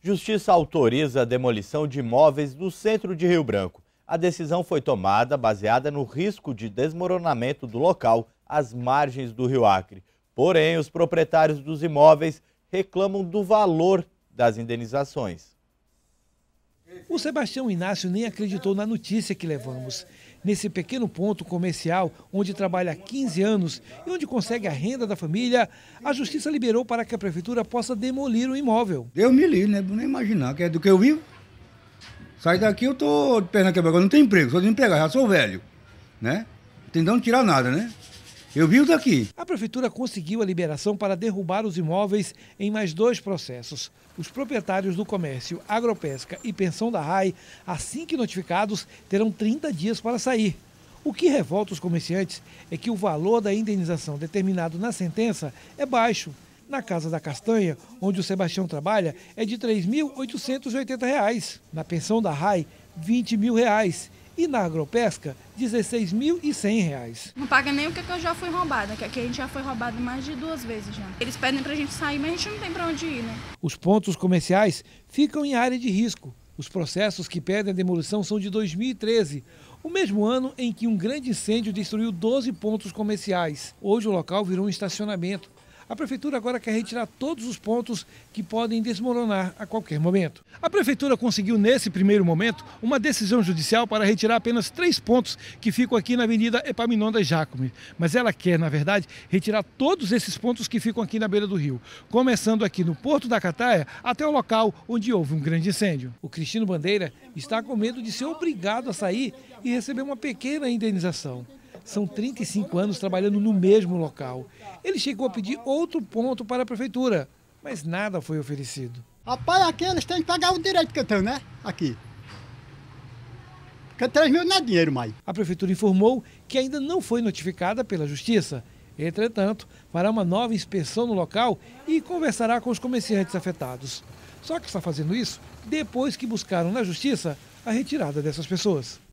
Justiça autoriza a demolição de imóveis do centro de Rio Branco. A decisão foi tomada baseada no risco de desmoronamento do local às margens do Rio Acre. Porém, os proprietários dos imóveis reclamam do valor das indenizações. O Sebastião Inácio nem acreditou na notícia que levamos nesse pequeno ponto comercial onde trabalha há 15 anos e onde consegue a renda da família, a justiça liberou para que a prefeitura possa demolir o imóvel. Eu me li, né? Não imaginar que é do que eu vivo. sai daqui eu tô de perna quebrada, não tenho emprego, sou desempregado, já sou velho, né? Tem de tirar nada, né? Eu vi o daqui. A prefeitura conseguiu a liberação para derrubar os imóveis em mais dois processos. Os proprietários do comércio, agropesca e pensão da RAI, assim que notificados, terão 30 dias para sair. O que revolta os comerciantes é que o valor da indenização determinado na sentença é baixo. Na Casa da Castanha, onde o Sebastião trabalha, é de R$ 3.880. Na pensão da RAI, R$ 20 mil. Reais e na agropesca, R$ 16.100. Não paga nem o é que, eu já fui roubada, que aqui a gente já foi roubado mais de duas vezes já. Eles pedem para a gente sair, mas a gente não tem para onde ir, né? Os pontos comerciais ficam em área de risco. Os processos que pedem a demolição são de 2013, o mesmo ano em que um grande incêndio destruiu 12 pontos comerciais. Hoje o local virou um estacionamento a prefeitura agora quer retirar todos os pontos que podem desmoronar a qualquer momento. A prefeitura conseguiu, nesse primeiro momento, uma decisão judicial para retirar apenas três pontos que ficam aqui na Avenida Epaminondas Jacome. Mas ela quer, na verdade, retirar todos esses pontos que ficam aqui na beira do rio, começando aqui no Porto da Cataia até o local onde houve um grande incêndio. O Cristino Bandeira está com medo de ser obrigado a sair e receber uma pequena indenização. São 35 anos trabalhando no mesmo local. Ele chegou a pedir outro ponto para a prefeitura, mas nada foi oferecido. Rapaz, aqui eles têm que pagar o direito que estão, né? Aqui. Porque 3 mil não é dinheiro mais. A prefeitura informou que ainda não foi notificada pela justiça. Entretanto, fará uma nova inspeção no local e conversará com os comerciantes afetados. Só que está fazendo isso depois que buscaram na justiça a retirada dessas pessoas.